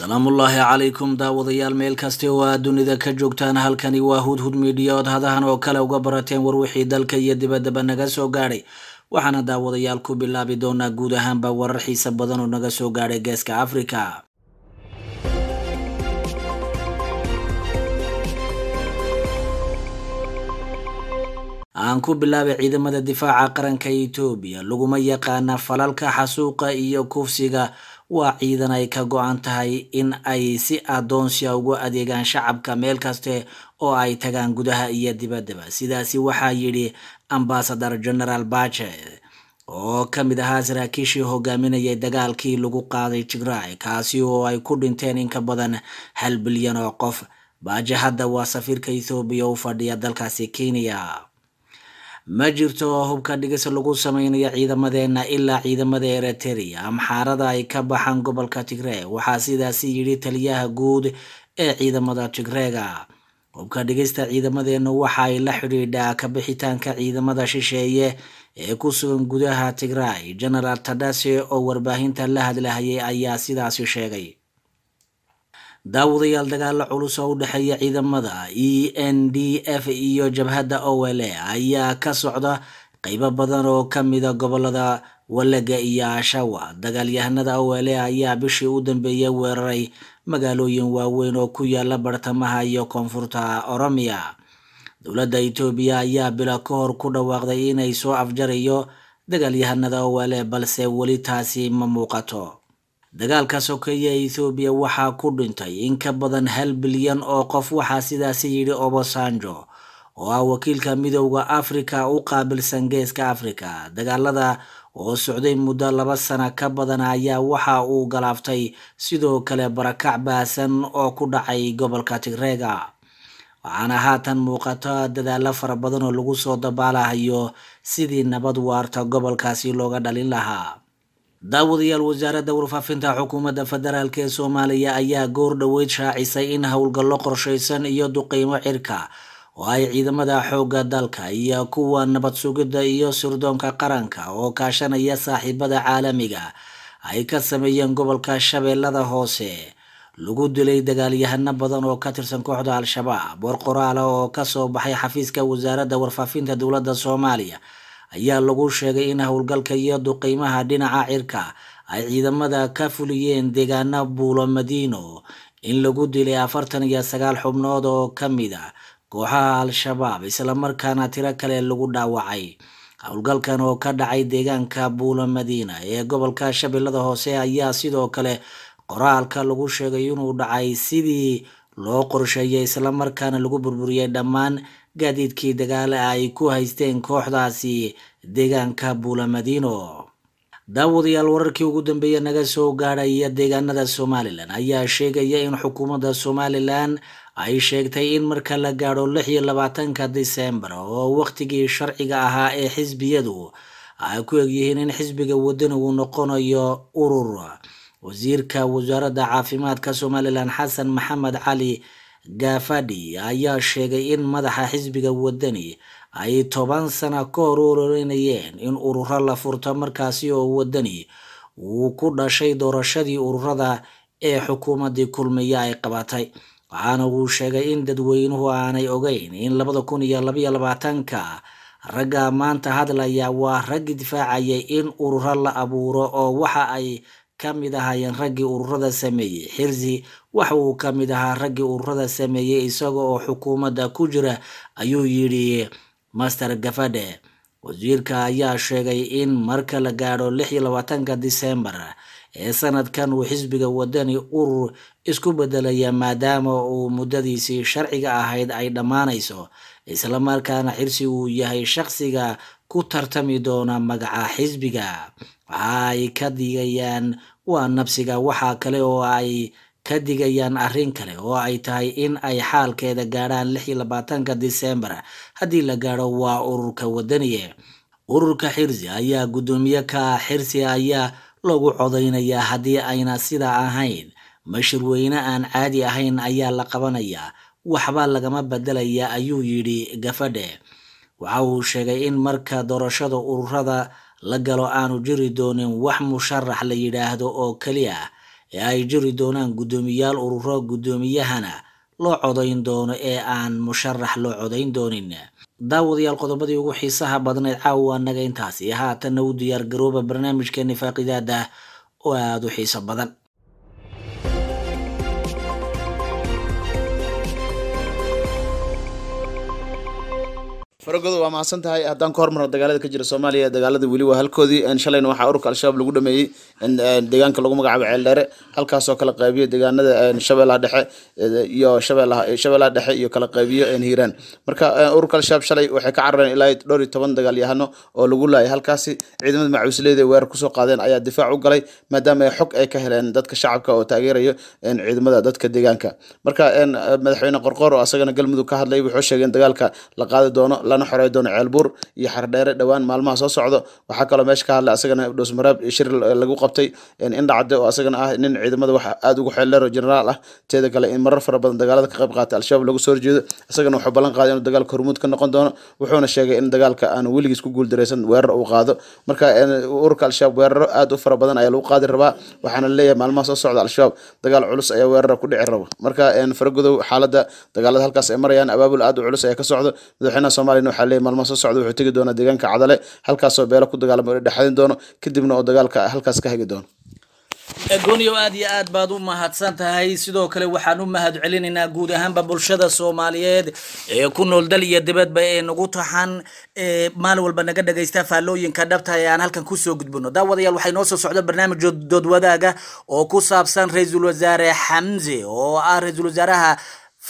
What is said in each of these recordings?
salaamullaahi calaykum daawadayaal meel kaste oo aad dunida ka joogtaan halkani waa hudhud midiya ood hadahan oo kale uga barateen war wixii dalka iyo dibaddaba naga soo gaadhay waxaana daawadayaal ku bilaabi doonaa guud ahaanba warar xiisa badan oo naga soo gaadhay geeska afrika aan ku bilaabay ciidamada difaaca qaranka etoobiya laguma yaqaana falalka xasuuqa iyo kufsiga waa ciidan ay ka go-an tahay in ay si addoonsiya ah ugu adeegaan shacabka meel kaste oo ay tagaan gudaha iyo dibaddaba sidaasi waxaa yidhi ambasador genaraal baje oo ka mid ahaa saraakiishii hogaaminayay dagaalkii lagu qaaday tigraay kaasi oo ay ku dhinteen in ka badan hal bilyan oo qof baaje hadda waa safiirka ethoobiya u fadhiya dalkaasi kenya ma jirto hubka dhigis lagu sameynayo ciidamadeenna ilaa ciidamada ereteriya amxaarada ay ka baxaan gobolka tigree waxaa sidaasi yidhi taliyaha guud ee ciidamada tigreega hubka dhigista ciidamadeennu waxa ay la xidhiidhaa kabixitaanka ciidamada shisheeye ee ku sugan gudaha tigray genaraal tadase oo warbaahinta la hadlahayay ayaa sidaasi sheegay daawadayaal dagaalo culus oo u dhexeeya ciidamada e n d f iyo jabhadda a ayaa ka socda qeybo badan oo ka mida ah gobolada wallaga iyo ashawa dagaalyahanada o owele ayaa bishii u dambeeyey weeraray magaalooyin waaweyn oo ku yaala bartamaha iyo koonfurta oromiya dowladda itoobiya ayaa bila ka hor ku dhawaaqday inay soo afjarayo dagaalyahanada owele balse weli taasi ma muuqato dagaalkaasoo keliya ethoobiya waxaa ku dhintay in ka badan hal bilyan oo qof waxaa sidaasi yidhi obasanjo oo ah wakiilka midowda afrika u qaabilsan geeska afrika dagaalada oo socday muddo laba sano ka badan ayaa waxa uu galaaftay sidoo kale barakac baasan oo ku dhacay gobolka tigreega waxaana haatan muuqata dadaalo fara badan oo lagu soo dabaalahayo sidii nabad waarta gobolkaasi looga dhalin lahaa daawadayaal wasaaradda warfaafinta xukuumadda federaalk ee soomaaliya ayaa goor dhoweyd shaacisay in howlgallo qorshaysan iyo duqeymo cirka oo ay ciidamada xoogga dalka iyo kuwa nabad sugidda iyo sirdoonka qaranka oo kaashanaya saaxiibada caalamiga ay ka sameeyeen gobolka shabeellada hoose lagu dilay dagaalyahano badan oo ka tirsan kooxda al-shabaab war qoraala oo kasoo baxay xafiiska wasaaradda warfaafinta dowladda soomaaliya ayaa lagu sheegay in howlgalka iyo duqeymaha dhinaca cirka ay ciidamada ka fuliyeen deegaana buulo madiino in lagu dilay afartan iyo sagaal xubnood oo ka mid a ah kooxaha al-shabaab islamarkaana tiro kale lagu dhaawacay howlgalkan oo ka dhacay deegaanka buulo madiina ee gobolka shabeellada hoose ayaa sidoo kale qoraalka lagu sheegay inuu dhacay sidii loo qorsheeyay islamarkaana lagu burburiyay dhammaan gaadiidkii dagaale ay ku haysteen kooxdaasi deegaanka buulamadiino daawadayaal wararkii ugu dambeeya naga soo gaadhaya deegaanada somalilan ayaa sheegaya in xukuumadda somalilan ay sheegtay in marka la gaadho lix iyo labaatanka disembar oo wakhtigii sharciga ahaa ee xisbiyadu ay ku egyihiin in xisbiga wadani uu noqonayo urur wasiirka wasaaradda caafimaadka somalilan xasan maxamed cali gaafadhi ayaa sheegay in madaxa xisbiga wadani ay toban sana ka hor ururinayeen in ururo la furto markaasi oo wadani uu ku dhashay doorashadii ururada ee xukuumaddii kulmiye ay qabatay waxaana uu sheegay in dadweynuhu aanay ogeyn in labada kun iyo labayo labaatanka ragga maanta hadlaya waa raggii difaacayay in ururo la abuuro oo waxa ay ka mid ahaayeen raggii ururada sameeyey xirsi waxa uu ka mid ahaa raggii ururada sameeyey isaga oo xukuumadda ku jira ayuu yidhi master gafade wasiirka ayaa sheegay in marka la gaadho lix iyo labaatanka disembar ee sanadkan uu xisbiga wadani urur isku bedelaya maadaama uu muddadiisii sharciga ahayd ay dhammaanayso isla markaana xirsi uu yahay shaqsiga ku tartami doona magaca xisbiga waxa ay ka digayaan waa nabsiga waxaa kale oo ay ka digayaan arrin kale oo ay tahay in ay xaalkeeda gaadhaan lix iyo labaatanka disembar haddii la gaadho waa ururka wadaniye ururka xirsi ayaa guddoomiye ka xirsi ayaa lagu codaynayaa haddii ayna sidaa ahayn mashirweyne aan caadi ahayn ayaa la qabanayaa waxba lagama beddelaya ayuu yidhi gafadhe waxa uu sheegay in marka doorashada ururada la galo aanu jiri doonin wax musharax la yidhaahdo oo keliya ee ay jiri doonaan guddoomiyaal ururo guddoomiyahana loo codayn doono ee aan musharax loo codayn doonin daawadayaal qodobadii ugu xiisaha badneed caawa naga intaasi haatanna u diyaar garooba barnaamijka nifaaqidaada oo aada u xiiso badan farogado waa mahadsan tahay haddaan ka hormarno dagaalada ka jira soomaaliya dagaalada weli waa halkoodii shalayna waxaa ururka al-shabaab lagu dhameeyey eh, deegaanka lagu magacaabo ceeldheere halkaasoo kala qeybiyo deegaanada eh, shabeellaha dhexe eh, iyo shabeellaha dhexe iyo kala qeybiyo hiiraan marka ururka al-shabaab shalay waxay ka carareen ilaa dhowr iyo toban dagaalyahano oo lagu laayay halkaasi ciidamada macuusleeda weerar kusoo qaadeen ayaa difaac u galay maadaama ay xog ay ka heleen dadka shacabka oo taageerayo ciidamada dadka deegaanka marka madaxweyne qorqoor oo asagana galmudug ka hadlay wuxuu sheegay in dagaalka la qaadi doono lana xoreey doono ceelbuur iyo xardheere dhowaan maalmaha soo socda waxaa kaloo meesha ka hadlay asagana dhosmaraab shir lagu qabtay indhacade oo asagana ah nin ciidamada wax aad ugu xeeldheer oo generaal ah teeda kale in marar fara badan dagaalada ka qayb qaatay al-shabaab lagu soo horjeedo isagana wuxuu ballan qaaday inuu dagaalka hormuud ka noqon doono wuxuuna sheegay in dagaalka aanu weligiis ku guuldareysan weerar uu qaado marka ururka al-shabaab weeraro aad u fara badan ayaa lagu qaadi rabaa waxaana leeyahay maalmaha soo socda al-shabaab dagaal culus ayaa weerara ku dhici raba marka faragudow xaaladda dagaalada halkaas ay marayaan abaabul aad u culus ayaa ka socda madaxweynaha soomaaliya Soomaaliyeed waxa leeyahay maalmo soo socda wuxuu tagi doonaa deegaanka Cadale halkaas oo beelo ku dagaalamo oo dhaxadin doono kadibna oo dagaalka halkaas ka hagi doono gooniyo aad iyo aad baad u mahadsan tahay sidoo kale waxaan u mahad celinaynaa guud ahaanba bulshada soomaaliyeed ee ku nool dal iyo dibadba ee nagu taxan ee maalin walba naga dhagaysta faallooyinka dhabta ee aan halkan kusoo gudbino daawadayaal waxay noo soo socda barnaamij doodwadaaga oo ku saabsan ra-iisul wasaare xamse oo ah ra-iisul wasaaraha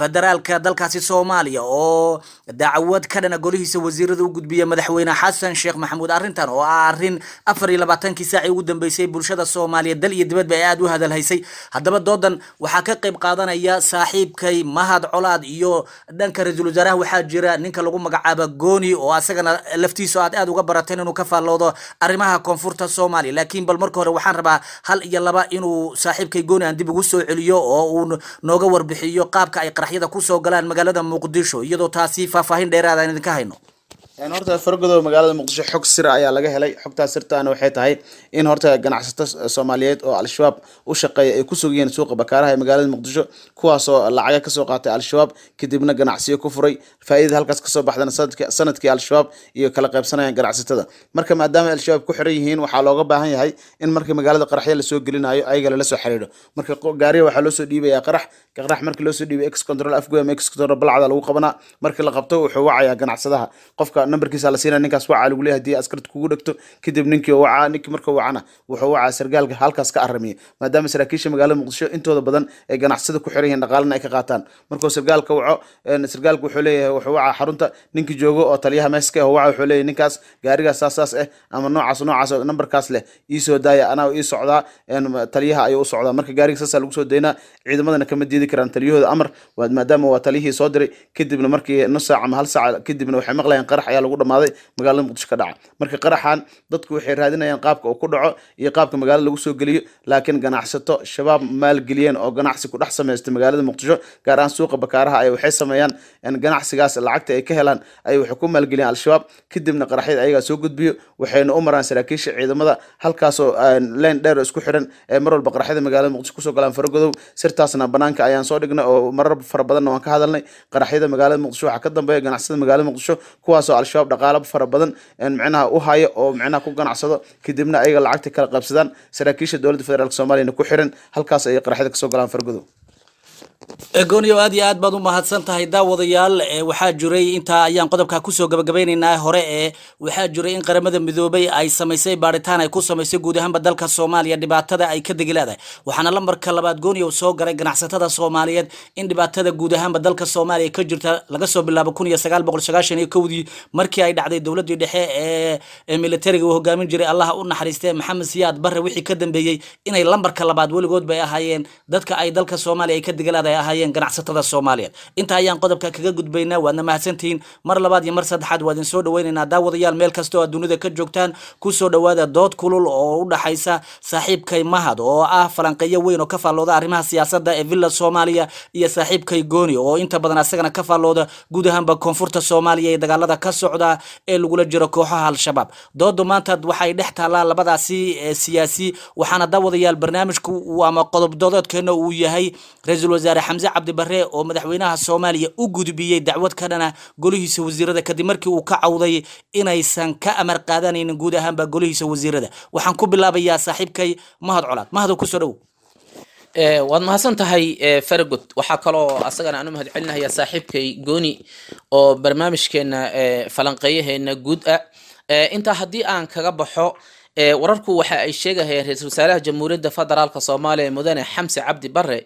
federaalka dalkaasi soomaaliya oo dacwad ka dhana golihiisa wasiirada u gudbiya madaxweyne xasan sheekh maxamuud arrintan oo ah arrin afar iyo labaatankii saacii ugu dambeysay bulshada soomaaliya dal iyo dibadba ay aada u hadalhaysay haddaba doodan waxaa ka qayb qaadanaya saaxiibkay mahad colaad iyo dhanka ra-iisul wasaaraha waxaa jira ninka lagu magacaaba gooni oo asagana laftiisu aad aada uga barateen inuu ka faalloodo arrimaha koonfurta soomaaliya laakiin bal marka hore waxaan rabaa hal iyo laba inuu saaxiibkay gooni aan dib ugu soo celiyo oo uu nooga warbixiyo qaabka ay qarax madaxyada kusoo galaan magaalada muqdisho iyadoo taasi faahfaahin dheeraada aan ah idinka hayno horta fargado magaalada muqdisho xog sira ah ayaa laga helay xogtaas sirtaana waxay tahay in horta ganacsato soomaaliyeed oo al-shabaab u shaqeeya ay kusug yihiin suuqa bakaaraha ee magaalada muqdisho kuwaasoo lacaga kasoo qaatay al-shabaab kadibna ganacsiyo ku furay faa halkaas kasoo baxdana sanadkii al-shabaab iyo kala qaybsanayaan ganacsatada marka maadaama al-shabaab ku xiran yihiin waxaa looga baahan yahay in marka magaalada qaraxya lasoo gelinayo ayaga lala soo xiriidho marka gaariya waxaa loo soo dhiibayaa qarax gaqrax markii loosoo dhiibay x control afgam x control balacda lagu qabanaa markii la qabto wuxuu wacayaa ganacsadaha qofka nambarkiisa la siinaya ninkaas wacaa lagu leeyahay haddii askarta kugu dhegto kadib ninkii wacaa ninkii markuu wacana wuxuu wacaa sargaalka halkaas ka aramiya maadaama saraakiisha magaalada muqdisho intooda badan ay ganacsada ku xiran yihiin dhaqaalana ay ka qaataan markuu sargaalka waco sargaalka wuxuu leeyahay wuxuu wacaa xarunta ninkii joogo oo taliyaha meeska ah wuxuu leeyahay ninkaas gaarigaas saas saas ah ama noocaas noocaas oo leh iisoo daaya anaa ii socdaa taliyaha ayuu u socdaa marka gaariga saasa lagu soo daynaa ciidamadana kama diida diidi karaan taliyahooda amar maadaama waa taliyihii soo diray kadibna markii nus saac ama hal saac kadibna waxay maqlayaan qarax ayaa lagu dhammaaday magaalada muqdisho ka dhaca marka qaraxan dadku waxay raadinayaan qaabka uu ku dhaco iyo qaabka magaalada lagu soo geliyo laakiin ganacsato shabaab maalgeliyeen oo ganacsi ku dhex samaystay magaalada muqdisho gaar ahaan suuqa bakaaraha ay waxay sameeyaan ganacsigaas lacagta ay ka helaan ay waxay ku maalgeliyeen al-shabaab kadibna qaraxyada ayagaa soo gudbiyo waxayna u maraan saraakiisha ciidamada halkaasoo leen dheer isku xiran ee mar walba qaraxyada magaalada muqdisho kusoo galaan faragodow sirtaasna banaanka ayaan soo dhignay oo marar fara waan ka hadalnay qaraxyada magaalada muqdisho waxaa ka dambeeya ganacsada magaalada muqdisho kuwaasoo al-shabaab dhaqaalo fara badan micnaha u haya oo micnaha ku ganacsado kadibna ayaga lacagta kala qabsadaan saraakiisha dowladda federaalk soomaaliyana ku xiran halkaas ayay qaraxyada kasoo galaan fargodow goonyo aad iyo aad baad u mahadsan tahay daawadayaal waxaa jiray intaa ayaan qodobka kusoo gabagabeynaynaa hore ee waxaa jiray in qaramada midoobay ay samaysay baaritaan ay ku samaysay guud ahaanba dalka soomaaliya dhibaatada ay ka degi leedahay waxaana lambarka labaad goonyo soo garay ganacsatada soomaaliyeed in dhibaatada guud ahaanba dalka soomaaliya ka jirta laga soo bilaabo kun iyo sagaal boqol sagaashan iyo kowdii markii ay dhacday dowladii dhexe ee militariga uu hogaamin jiray allaha u naxariistee maxamed siyaad barre wixii ka dambeeyey inay lambarka labaad weligood bay ahaayeen dadka ay dalka soomaaliya ay ka degi ay ahaayeen ganacsatada soomaaliyeed inta ayaan qodobka kaga gudbaynaa waadna mahadsantihiin mar labaad iyo mar saddexaad waa idin soo dhaweynaynaa daawadayaal meel kasta oo dunida ka joogtaan kusoo dhawaada dood kulul oo u dhaxaysa saaxiibkay mahad oo ah falanqeeyo weyn oo ka faallooda arrimaha siyaasadda ee villa soomaaliya iyo saaxiibkay gooni oo inta badan asagana ka faallooda guud ahaanba koonfurta soomaaliya ee dagaalada ka socda ee lagula jiro kooxaha al-shabaab dooda maanta waxay dhex taallaan labadaasi eh, siyaasi waxaana daawadayaal barnaamijku ama qodob doodeedkeena uu yahay ra-iisul wasaare madax xamse cabdibare oo madaxweynaha soomaaliya u gudbiyey dacwad ka dhana golihiisa wasiirada kadib markii uu ka cawday inaysan ka amar qaadanaynin guud ahaanba golihiisa wasiirada waxaan ku bilaabayaa saaxiibkay mahad colaad mahado kusoo dhow eh, waad mahadsan tahay eh, faragod waxaa kaloo asagana u mahad celinayaa saaxiibkay gooni oo barnaamijkeena eh, falanqeeyaheena guud ah intaa haddii aan kaga baxo wararku waxa ay sheegahayeen ra-iisul wasaaraha jamhuuriyadda federaalka soomaaliya mudane xamse cabdi bare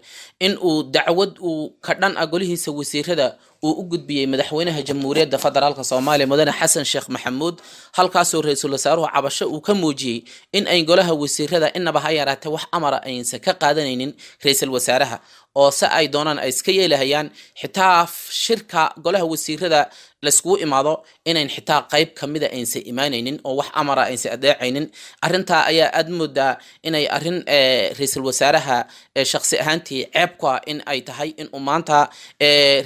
in uu dacwad uu ka dhan a ah golihiisa wasiirada uu u gudbiyey madaxweynaha jamhuuriyadda federaalk soomaaliya mudane xasan sheekh maxamuud halkaasoo ra-iisul wasaaruhu cabasho uu ka muujiyey in ay golaha wasiirada inaba ha yaraatee wax amara aysan ka qaadanaynin ra-iisul wasaaraha oo se ay doonaan ay iska yeelahayaan xitaa shirka golaha wasiirada layskugu imaado inayn xitaa qayb kamida aynse imaanaynin oo wax amara aynse adeecaynin arintaa ayaa aad moodaa inay arin eh, ra-iisul wasaaraha eh, shaqsi ahaantii ceeb ku ah in ay tahay inuu maanta eh,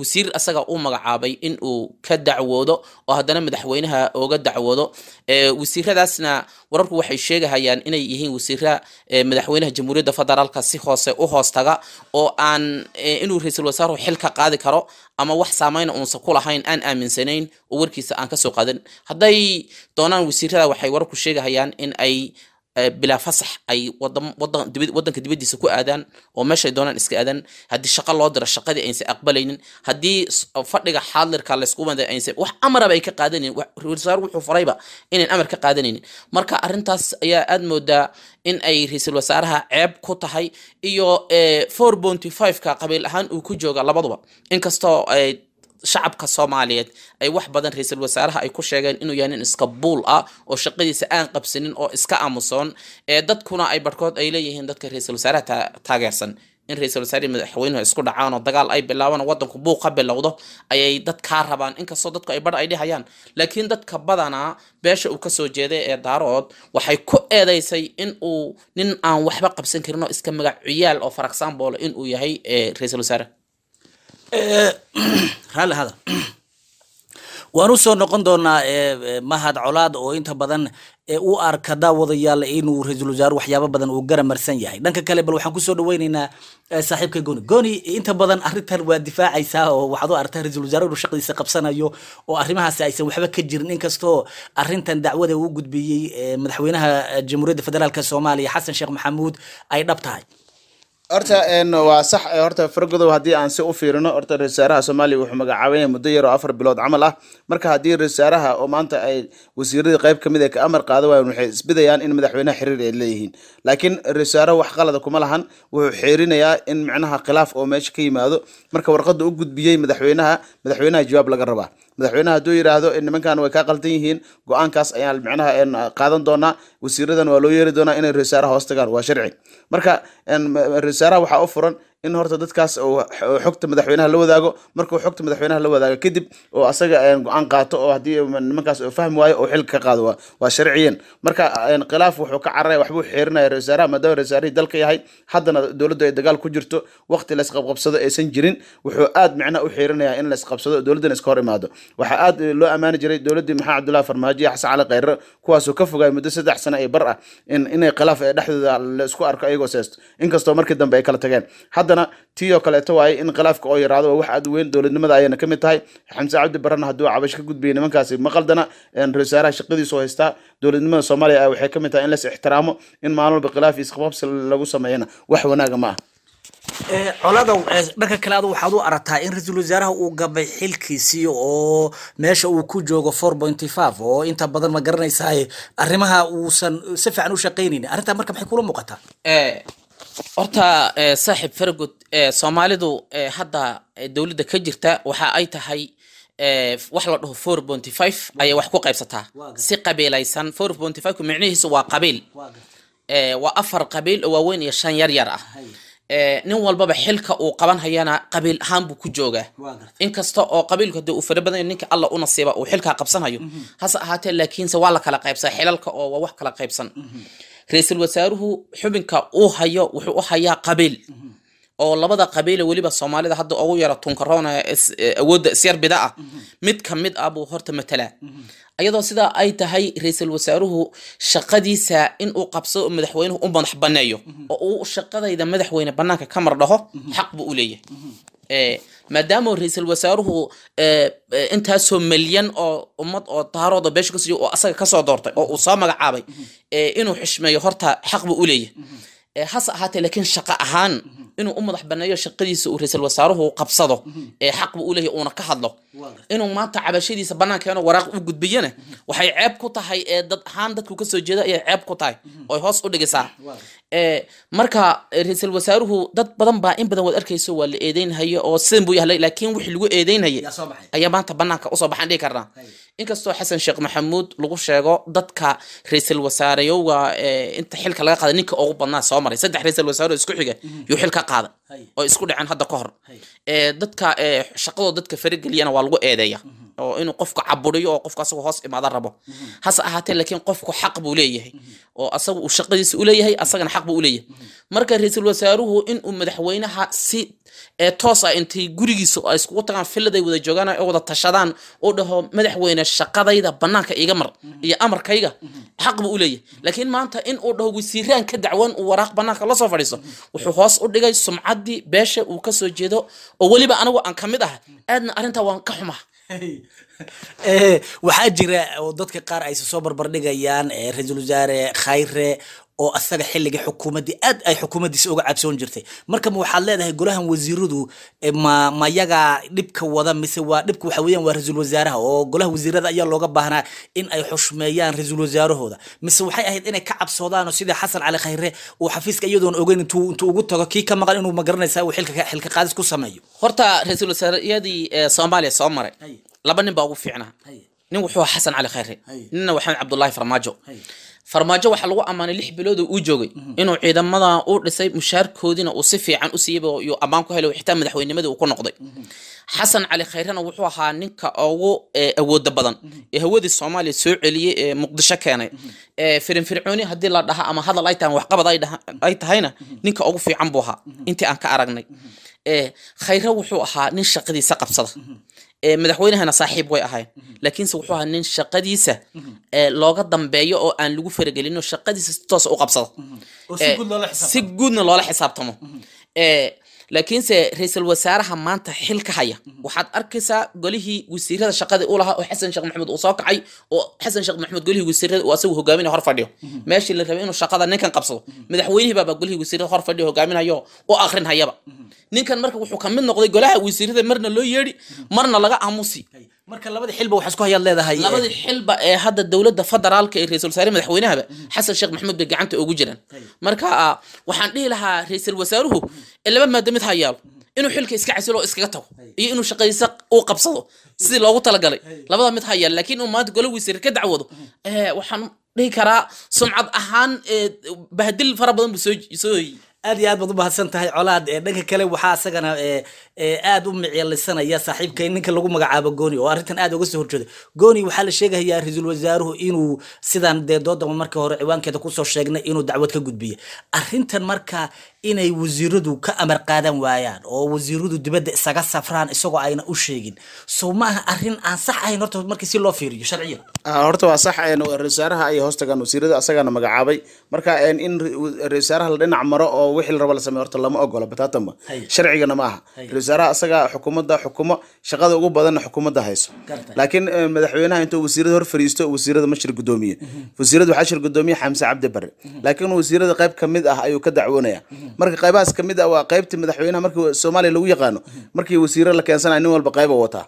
wasiir asaga u magacaabay inuu ka dacwoodo oo haddana madaxweynaha ooga dacwoodo wasiiradaasna wararku waxay sheegahayaan inay yihiin wasiira madaxweynaha jamhuuriyadda federaalka si hoose u hoostaga oo aan inuu ra-iisul wasaaruhu xilka qaadi karo ama wax saameyn uunse ku lahayn aan aaminsanayn oo warkiisa aan kasoo qaadan hadday doonaan wasiirada waxay warar sheegahayaan in ay eh, bilaa fasax ay wadanka dibadiisa ku aadaan oo meeshay doonaan iska aadaan haddii shaqo loo diro shaqadii aysan aqbalaynin haddii fadhiga xaadirka laysku wada aysan wax amaraba ay ka qaadanaynin raiisul wuxuu farayba inayn amar ka qaadanaynin marka arrintaas ayaa aada moodaa in ay ra-iisul wasaaraha ceeb ku tahay iyo eh, four bonty five-ka qabiil ahaan uu ku jooga labaduba inkastoo eh, shacabka soomaaliyeed ay wax badan ra-iisul wasaaraha ay ku sheegeen inuu yahay nin iska buul ah oo shaqadiisa aan qabsanin oo iska aamusoon ee dadkuna ay barhkood ay leeyihiin dadka ra-iisul wasaaraha taageersan in ra-isul wasaarihii madaxweynuhu isku dhacaan oo dagaal ay bilaabaan oo waddanku buuq ka bilowdo ayay dad rabaan inkastoo dadku ay badh ay dhihayaan laakiin dadka badanaa beesha uu kasoo jeeday ee daarood waxay ku eedeysay in uu nin aan waxba qabsan karin oo iska magac cuyaal oo faraksaanboole inuu yahay ra-iisul wasaare Eh, raalli hadan waan usoo noqon doonaa eh, mahad colaad oo inta badan eh, u arka daawadayaal inuu ra-iisul wasaare waxyaaba badan uu garamarsan yahay dhanka kale bal waxaan kusoo dhaweyneynaa saaxiibka goni goni inta badan arrintan waa difaacaysaa oo waxaad u aragtaa ra-iisul wasaare inuu shaqdiisa qabsanayo oo arrimahaasi aysan waxba ka jirin inkastoo arrintan dacwada uu gudbiyey madaxweynaha jamhuuriyadda federaalk soomaaliya xasan sheekh maxamuud ay dhab tahay horta waa sax eh, horta fargodow haddii aan si u fiirino horta ra-isul wasaaraha soomaaliya wuxuu magacaabaya muddo yar oo afar bilood camal ah marka haddii ra-isul wasaaraha oo maanta ay wasiiradii qayb mid ee ah ka amar qaada waayan waxay isbidayaan in madaxweynaha xiriir ay leeyihiin laakiin ra-isul wasaaraha wax qalada kuma lahan wuxuu xeerinayaa in micnaha khilaaf oo meesha ka yimaado marka warqadda u gudbiyey madaxweynaha madaxweynaha jawaab laga rabaa madaxweynaha hadduu yidhaahdo nimankan way ka qaldan yihiin go-aankaas ayaan micnaha qaadan doonaa wasiiradan waa loo yeeri doonaa inay ra-iisaaraha hoos tagaan waa sharci marka ra-iisaaraha waxaa u furan in horta dadkaas xogta madaxweynaha la wadaago markuu xogta madaxweynaha la wadaago kadib oo asaga eh, go-aan qaato oo haddii eh, nimankaas oo fahmi waayo oo xilka ka qaado waa sharciyan marka eh, khilaaf wuxuu ka cararaya waxbuu xeerinaya ra wasaaraha maadaama rawasaarihii dalka yahay haddana dowladdu ay dagaal ku jirto waqti laisqabqabsado aysan jirin wuxuu aad micnaha u xeerinaya in laisqabsado dowladdana iska hor imaado waxaa aad loo ammaani jiray dowladdii maxamed cabdullahi farmaajo iyo xasan cali khayre kuwaasuu ka fogaayo muddo saddex sano ee bar ah in inay khilaaf dhexdooda laisku arko ayagoo seesto inkastoo markii dambe ay kala tageen hadda haddana tii oo kaleeto waay in khilaafka oo yaraado waa wax aad weyn dowladnimada ayayna ka mid tahay xamse cabdi hadduu cabash ka gudbayay nimankaasi maqaldana ra-isul wasaaraha shaqadiisu haystaa dowladnimada soomaaliya ah waxay ka mid tahay in las ixtiraamo in maalin walba khilaaf isqababsi lagu sameeyana wax wanaaga ma aha dhanka kale adu waxaad u aragtaa in ra-iisul wasaaraha uu gabay xilkiisii oo meesha uu ku joogo four pointy five oo inta badan ma garanaysaay arrimaha uusan si fiican u shaqaynaynin arrintaa marka maxay kula muuqataa horta eh, saaxib faragud eh, soomaalidu eh, hadda dowladda ka jirta waxa ay tahay wax la dhaho four bonty five ayay wax ku qaybsataa si qabiilaysan four bonty five micnihiisu waa qabiil waa afar qabiil oo waaweyn iyo shan yar yar ah nin walbaba xilka uu qaban hayana qabiil ahaan buu ku joogaa inkasta oo qabiilku hadii uu fara badanyo ninka alla u nasiiba uu xilkaa qabsanhayo mhm. hase ahaatee laakiinse waa la kala qaybsaa xilalka oo waa wax kala qaybsan mhm ra-iisul wasaaruhu xubinka uu hayo wuxuu u hayaa qabiil oo labada qabiile weliba soomaalida hadda ugu yara tunkaroonaya e, awoodda isyarbida ah mid ka mid ah buu horta matalaa ayadoo sidaa ay tahay ra-iisul wasaaruhu shaqadiisa in uu qabsado madaxweynuhu u madax baneeyo oo uu shaqadayda madaxweyne banaanka ka mardhaho xaq buu u leeyahay Eh, maadaama ra-iisul wasaaruhu eh, eh, intaasoo malyan oo ummad oo taharooda beesha ka siiyo oo asaga kasoo doortay oo uu soo magacaabay inuu xishmeeyo horta xaq buu u leeyahay hase ahaatee laakiin shaqo ahaan inuu u madax baneeyo shaqadiisa uu ra-iisul wasaaruhu qabsado mhm. ee xaqba uu leeyahy uuna ka hadlo inuu maanta cabashadiisa banaankeeno waraaq u gudbiyana mhm. waxay ceeb ku tahay ee dad ahaan dadku kasoo jeeda ayay ceeb ku tahay mhm. oy hoos u dhigisaa marka ra-iisul wasaaruhu dad badan baa in badan waad arkayso waa la eedeynhayo oo sidan buu yahlay laakiin wixii lagu eedeynhaya ayaa maanta banaanka usoo baxaan dhihi karnaa inkastoo xasan sheekh maxamuud lagu sheego dadka ra-iisul wasaareyowga inta xilka laga qaaday ninka ugu badnaa soo maray saddex ra-iisul wasaaro isku xiga yuu xilka qaadan oo isku dhaceen hadda ka hor dadka shaqadoo dadka farageliyana waa lagu eedeeya mhm oo inuu qofku caburiyo oo qofku asagoo hoos imaada rabo hase ahaatee laakiin qofku xaq buu leeyahay oo asagu uu shaqadiisa u asagana xaq buu u marka ra-iisul wasaaruhu inuu madaxweynaha si ee toos ah intay gurigiisa ay iskugu tagaan filladay wada joogaan ay wada tashadaan oo dhaho madaxweyne shaqadayda bannaanka iga mar iyo amarkayga xaq buu u laakiin maanta in uu dhaho wasiiraan ka dacwan uu waraaq bannaanka la soo fadhiiso wuxuu hoos u dhigay sumcaddii beesha uu ka soo jeedo oo weliba anigu aan ka mid ah aadna arrintaa waan ka xumaha Eh, waxaa jira oo dadka qaar ayse soo barbardhigayaan eh, ra-iisul wasaare khayre oo asaga xilligii xukuumaddii aad ay xukuumaddiisa uga cabsoon jirtay markama waxaad leedahay golahan wasiiradu eh, ma mayagaa dhibka wada mise waa dhibka waxa weeyaan waa ra-iisul wasaaraha oo golaha wasiirada ayaa looga baahnaa in ay xushmeeyaan ra-iisul wasaarahooda mise waxay ahayd inay ka cabsoodaanoo sidii xasan cali khayre uu xafiiska iyadoon ogeyn intuu intuu ugu tago kii ka maqan inuu magaranaysaa uu xilka xilka qaadis ku sameeyo horta ra-iisul wasaariyadii eh, soomaaliya soo maray laba nin baa ugu fiicnaa nin wuxuu xasan cali khayre ninna waa cabdullaahi farmaajo farmaajo waxaa lagu ammaanay lix bilood uu joogay mhm. inuu ciidamadan u dhisay mushaarkoodiina uu si fiican u siiyaba yuu ammaan ku helay xitaa madaxweynimadii uu ku noqday mhm. xasan cali khayrena wuxuu ahaa ninka ugu eh, awooda badan mhm. ee hawadii soomaaliya soo celiyey ee eh, muqdisho keenay eh, firinfircooni haddii la dhaha ama hadal ay tahay waxqabad ay tahayna ninka ugu fiican buu ahaa intii aan ka aragnay khayre wuxuu ahaa nin shaqadiisa qabsada Eh, madaxweynahana saaxiib way ahayn mhm. laakiinse wuxuu ahaa nin shaqadiisa eh, looga dambeeyo oo aan lagu faragelino shaqadiisa si toosa u qabsado mhm. eh, si guudna loola xisaabtamo mhm laakiinse ra-iisul wasaaraha maanta xil ka haya mhm. waxaad arkaysaa golihii wasiirada shaqadii u lahaa oo xasan sheekh maxamuud uu soo kacay oo xasan sheekh maxamuud golihii wasiirada uu asagu hogaaminaya hor fadhiyo mhm. meeshii la rabay inuu shaqada ninkan qabsado mhm. madaxweynihii baaba golihii wasiirada hor fadhiyo hogaaminayo oo akhrin hayaba ninkan marka wuxuu kamid mid noqday golaha wasiirada marna loo yeedhi marna laga aamusi marka labada xilba waxaa isku hayaad leedahay eh. labada xilba ee hadda dowladda federaalka ee ra-isul wasaare madaxweynahaba xasan sheekh maxamuud bay gacanta ugu jiraan marka ah, waxaan dhihi lahaa ra-iisul wasaaruhu mm. laba maado mid hayaabo inuu xilka iska casilo oo iskaga tago iyo inuu shaqaysa uu qabsado sidii loogu talagalay labada mid hayaan laakiin uu maanta gola weysar ka dacwado mm. eh, waxaan dhihi karaa sumcad ahaan eh, bahdil fara badan buu soo soo aad iyo aad baad u mahadsan tahay colaad eh, dhanka kale waxaa isagana eh, eh, aad u micelisanaya saaxiibka ninka lagu magacaabo goni oo arrintan aad uga soo horjeeda goni waxaa la sheegayaa ra-iisul wasaaruhu inuu sidaan dee doodama marka hore ciwaankeeda kusoo sheegnay inuu dacwad ka gudbiye arrintan marka inay wasiiradu ka amar qaadan waayaan oo wasiiradu dibadda isaga safraan isagoo ayna u sheegin sow maaha arrin aan sax ahayn horta markii si loo fiiriyo sharciyan ah, horta waa sax ra-isul wasaaraha ay wasiirada asagaana magacaabay marka in ra-isul la dhinac maro oo wixii la raba la sameeyo horta lama ogola bataatanba sharcigana ma ra-isul wasaaraha xukuumadda xukumo shaqada ugu badanna xukuumadda hayso laakiin eh, madaxweynaha intuu wasiirada hor fariisto wasiirada ma shir guddoomiye mhm. wasiirada waxaa shir guddoomiye xamse cabdi bare mhm. laakiin wasiirada qayb ka mid ah ayuu ka dacwoonaya mhm marka qaybahaas kamid a ah waa qaybta madaxweynaha markii soomaaliya lagu yaqaano markii wasiiro la keensanayo nin walba qayba wataa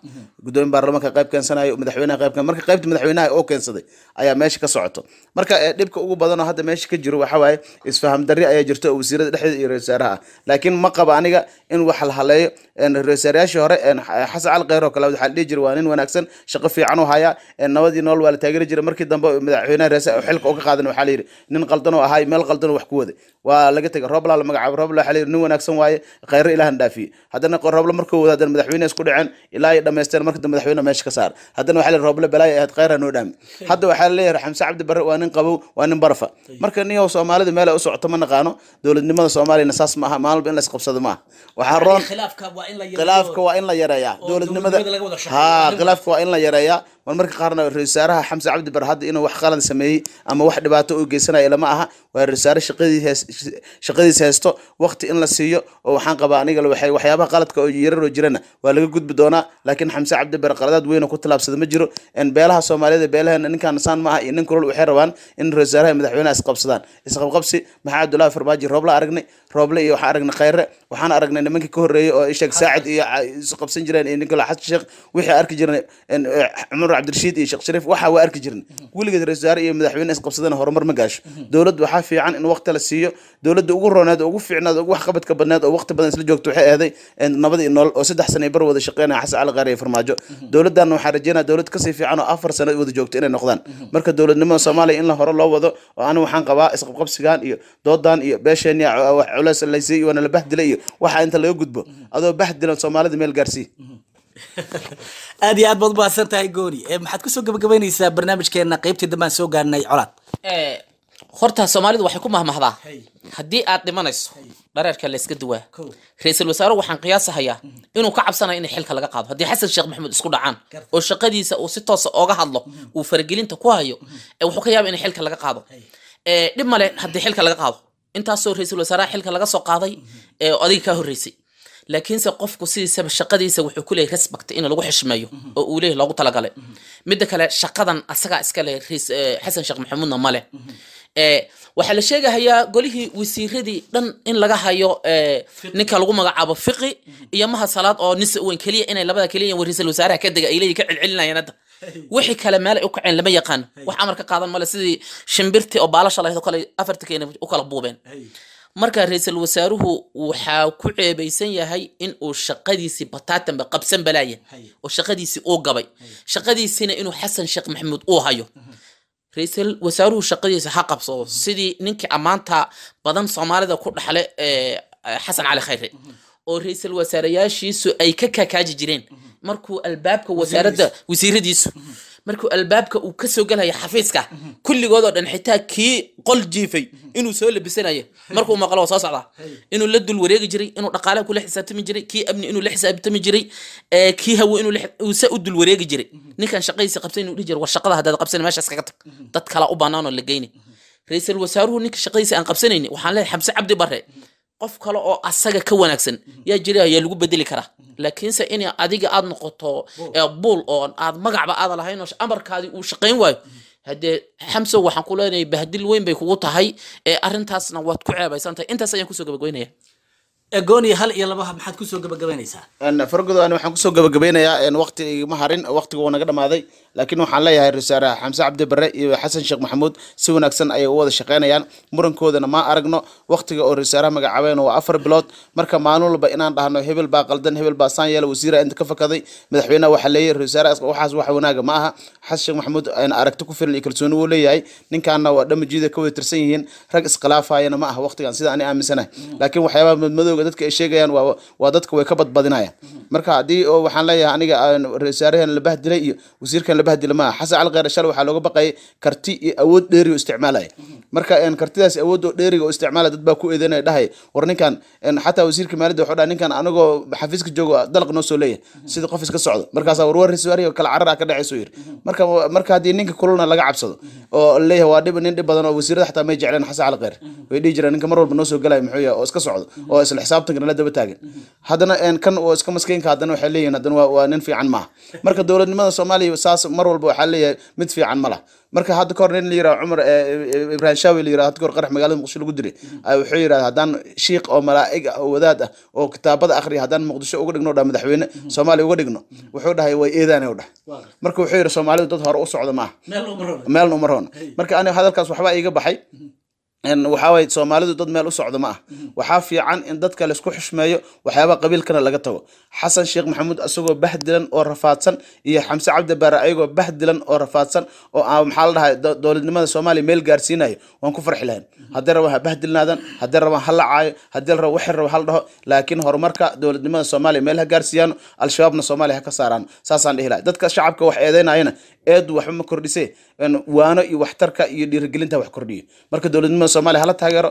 gudoomiye baarlamaanka qayb keensanayo madaxweynaha qayb marka qaybta madaxweynaha oo keensaday ayaa meesha ka socoto marka eh, dhibka ugu badan hadda meesha ka jiro waxaa waaye isfaham ayaa jirto oo wasiirada dhexdeeda iyo ra-iisaaraha ah. laakiin ma qaba aniga in wax la haleeyo ra hore xasan cali kheyr oo kale waxaa la dhihi jira waa nin wanaagsan shaqo fiican u haya nabadii nool waa la taageeri jira markii dambe madaxweynaha raise xilka uga qaadan waxaa la yidhi nin qaldan oo ahaay meel qaldan wax ku waday waa laga tegay rooblaa magacaabo roble waxa la yidhi nin wanaagsan waaye khayro ilaahan dhaafiye haddana roble markuu wada haddana madaxweyne isku dhaceen ilaa ay dhammaysteen marka madaxweyne meesha ka saar haddana waxa la yidhi roble balaayo ahayd khayr noo dhaami hadda waxaa la leeyahay xamse cabdi bare waa nin qabow waa nin barfa marka ninyow soomaalida meel ay u socoto ma naqaano dowladnimada soomaaliyana saas maaha maalba in la isqabsado maaha waxaa roon khilaafka waa in la yareeya dowladnimada ha khilaafka waa in la yareeyaa war marka qaarna ra-isul wasaaraha xamse cabdibar hadda inuu wax qalad sameeyey ama wax dhibaato u geysanayo lama aha waa ra-iwasaare shaqadiis haysto waqti in la siiyo oo waxaan qabaa aniga waxyaabaha qaladka oo yarar oo jirana waa laga gudbi doonaa laakiin xamse cabdi qaladaad weyn oo ku tallaabsada ma jiro beelaha soomaaliyada beelahana ninkaan saan ma aha iyo nin kulol waxay rabaan in ra-isul wasaaraha madaxweynaha isqabsadaan isqabqabsi maxaa cabdullaahi farmaaji roob la aragnay rooble iyo waxaan aragnay khayre waxaan aragnay nimankii ka horreeyey oo sheekh saacid iyo isqabsan jireen iyo ninkalo xasan wixii arki jirnay e, cumar cabdirashiid iyo sheekh shariif waxaa waa arki jirnay mhm. weligeed ra-isul wasaare iyo madaxweyne isqabsadana horumar ma gaasho mhm. dowladda waxaa fiican in waqti la siiyo dowladda ugu rooneed ugu fiicnaad ugu waxqabadka badneed oo waqti badan isla joogta waxay ahday nabad nool oo saddex sano bar wada shaqeynaya xasan cali qaari iyo farmaajo mhm. dowladdan waxaa rajeynaya dowlad kasii fiican oo afar sano wada joogto inay noqdaan marka dowladnimada soomaaliya in la hore loo wado oo ani waxaan qabaa isqabqabsigan iyo doodan iyo beesheenia culayslaysiy iyo waanala bahdilay waxaa inta laga gudbo adoo bahdilan soomaalida meel gaarsii aad iyo aad baad umahadsan tahay gooni eh, maxaad kusoo gabagabaynaysaa barnaamijkeena qaybtii dambaan soo gaarnay colaad eh, horta soomaalidu waxay ku mahmahdaa haddii aad dhimanayso dhareerka la duwaa ra-iisul wasaare waxaan qiyaasahayaa inuu ka cabsanayo in xilka laga qaado haddii xasan sheekh maxamuud isku dhacaan oo shaqadiisa uu si toosa ah ooga hadlo uu faragelinta ku hayo mm-hmm. eh, wuxuu ka yaabay in xilka laga qaado dhib male haddii xilka laga qaado intaasoo ra-isul wasaaraha xilka laga soo qaaday ee adiga kaa horreysay laakiinse qofku sidiisaba shaqadiisa wuxuu ku leeyahy in lagu xishmeeyo oo uu leeyahy loogu talagalay mida kale shaqadan asagaa iska leh xasan sheekh maxamuudna ma eh, waxaa la sheegahayaa golihii wasiiradii dhan in laga hayo eh, ninka lagu magacaabo fiqi iyo maha salaad oo nisa weyn keliya inay labada keliya raisal wasaaraha ka dega ay leeyihin ka celcelinayaan hadda wixii kale meel ay u kaceen lama yaqaan wax amar ka qaadan male sidii shimbirtii oo baalasha lahayd oo kale afartii keena u kala buubeen marka ra-iisul wasaaruhu waxaa ku ceebaysan yahay inuu uu shaqadiisii bataatanba qabsan balaaya oo shaqadiisii uu gabay shaqadiisiina inuu xasan sheekh maxamuud uu hayo ra-iisul wasaaruhu shaqadiisa ha qabsado mm-hmm. sidii ninkii ammaanta badan soomaalida ku dhaxle xasan cali khayre mm-hmm oo ra-iisal wasaarayaashiisu ay ka kaakaaji jireen markuu albaabka wasaaradda wasiiradiisu markuu albaabka uu kasoo gelaya xafiiska kulligood oo dhan xitaa kii qol jiifay inuu soo labisanaya markuu maqlo soo socdaa inuu la dul wareegi jiray inuu dhaqaalaha kula xisaabtami jiray kii amni inuu la xisaabtami jiray kii hawo inuu se u dul wareegi jiray ninkan shaqadiisa qabsan inuu dhihi jira war haddaad qabsan meeshaas kaga tag dad kala u bannaan la geyne ra-iisal wasaaruhu ninka shaqadiisa aan qabsanayni waxaan leehay xamse cabdi bare qof kale oo asaga ka wanaagsan mhm. yaa jira ayaa lagu bedeli karaa mhm. laakiinse in adiga aad noqoto buul oo aad magacba aada lahayn oo amarkaadii uu shaqayn waayo mhm. hadee xamso waxaan ku leenahay bahdil weyn bay kugu tahay ee arrintaasna waad ku ceebaysan tahay intaas ayaan kusoo gabagabeynaya gooni hal iyo labaha maxaad kusoo gabagabeynaysaa fargodo ani waxaan kusoo gabagabaynayaa waqtigii ma harin waqtigu waa naga dhamaaday laakiin waxaan leeyahay rasaare xamse cabdi barre iyo xasan sheekh maxamuud si wanaagsan ayay u wada shaqaynayaan murankoodana ma aragno wakhtiga oo rasaaraha magacaabeyn waa afar bilood marka maalin walba inaan dhahno hebel baa qaldan hebel baa saan yeela wasiira inta ka fakaday madaxweyneha waxaa leeyahy rasaare waxaas wax wanaaga ma aha xasan sheekh maxamuud aragti ku filan iyo kalsooni wuu leeyahay ninkaana waa dhamajiida ka wada tirsan yihiin rag iskhilaafayana ma aha wakhtigan sida ani aaminsanahay laakiin waxyaabaha madmadowga dadka ay sheegayaan waa dadka way ka badbadinayaan marka haddii oo waxaan leeyahay aniga rasaarahan la bahdilay iyo wasiirkan bahdilmaa xasan cali kheyre shal waxaa looga baqayay karti iyo awood dheeriga o isticmaalaya marka kartidaas awoodoo dheeriga oo isticmaala dad baa ku eedeynaya dhahay war ninkan xataa wasiirka maaliyadda wuxuu dhahay ninkan anagoo xafiiska joogo dalaq noo soo leeyahay sida qof iska socdo markaasaa warwarriswaariyo kala carar ah ka dhacaysu yiri marka marka haddii ninka kulana laga cabsado oo leeyahay waa dhib nin dhib badan oo wasiirada xataa may jecleen xasan cali way dhihi jireen ninka mar walba noo soo galaya muxuu yahay oo iska socdo oo isla xisaabtankana la daba taagan haddana kan oo iska maskiinka haddana waxay leeyihin haddana waa nin fiican maaha marka dowladnimada soomaaliya saas mar walba waxaa leeyahay mid fiican ma lah marka hadda kahor nin la yiraha cumar eh, ibrahim shaawi la yiraha hadda kahor qarax magaalada muqdisho lagu diray ah, wuxuu yidhahda haddaan shiikh oo malaa'ig ah oo wadaad ah oo kitaabada akhriya haddaan muqdisho uga dhigno dhaa madaxweyne soomaaliya uga dhigno wuxuu dhahay way eedaane u dhahay marka wuxuu yidhi soomaalidu dad hore u socda maaha meelna uma roona marka aniga hadalkaas waxbaa iiga baxay waxaa waay soomaalidu dad meel u socdo ma ah mhm. waxaa fiican in dadka laisku xushmeeyo waxyaabaa qabiilkana laga tago xasan sheekh maxamuud isagoo bahdilan oo rafaadsan iyo xamse cabdi baare ayagoo bahdilan oo rafaadsan oo aa maxaa la dhahay dowladnimada soomaaliya meel gaarsiinayo waan ku farxi lahayn mhm. haddii rabaan ha bahdilnaadan haddii rabaan ha lacaayo haddii raba waxi raba hal dhaho laakiin horumarka dowladnimada soomaaliya meel ha gaarsiiyaano al-shabaabna soomaaliya ha ka saaraano saasaan dhihi lahay dadka shacabka wax eedeynayana eed waxba ma kordhise waano iyo waxtarka iyo dhiirigelinta wax kordhiyo marka dowladnimada soomaaliya hala taageero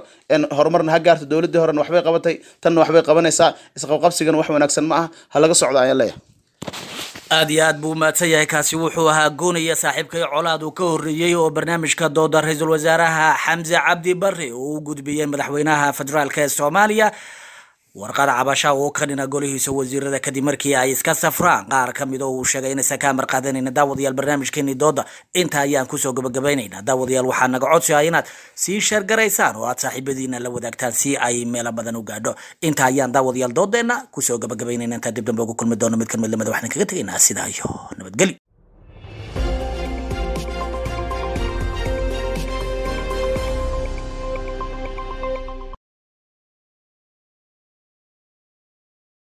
horumarna ha gaarto dowladii horena waxbay qabatay tanna waxbay qabanaysaa isqabqabsigana wax wanaagsan ma ah ha laga socdo ayaan leeyahay aada iyo aad buu umahadsan yahay kaasi wuxuu ahaa goonaya saaxiibkay colaad uu ka horreeyey oo barnaamijka dooda ra-iisul wasaaraha xamse cabdi barre oo u gudbiyey madaxweynaha federaalk ee soomaaliya warqad cabasha uu ka dhina golihiisa wasiirada kadib markii ay iska safraan qaar ka mid oo uu sheegay inaysan ka amar qaadanayna daawadayaal barnaamijkeeni dooda inta ayaan kusoo gabagabaynaynaa daawadayaal waxaa naga codsaya ah inaad sii sheergaraysaan oo aad saaxiibadiina la wadaagtaan si ay meelo badan u gaadho inta ayaan daawadayaal doodeenna kusoo gabagabaynayna intaan dib dambe ugu kulmi doono mid ka waxaan kaga tegaynaa sidaa iyo nabadgeli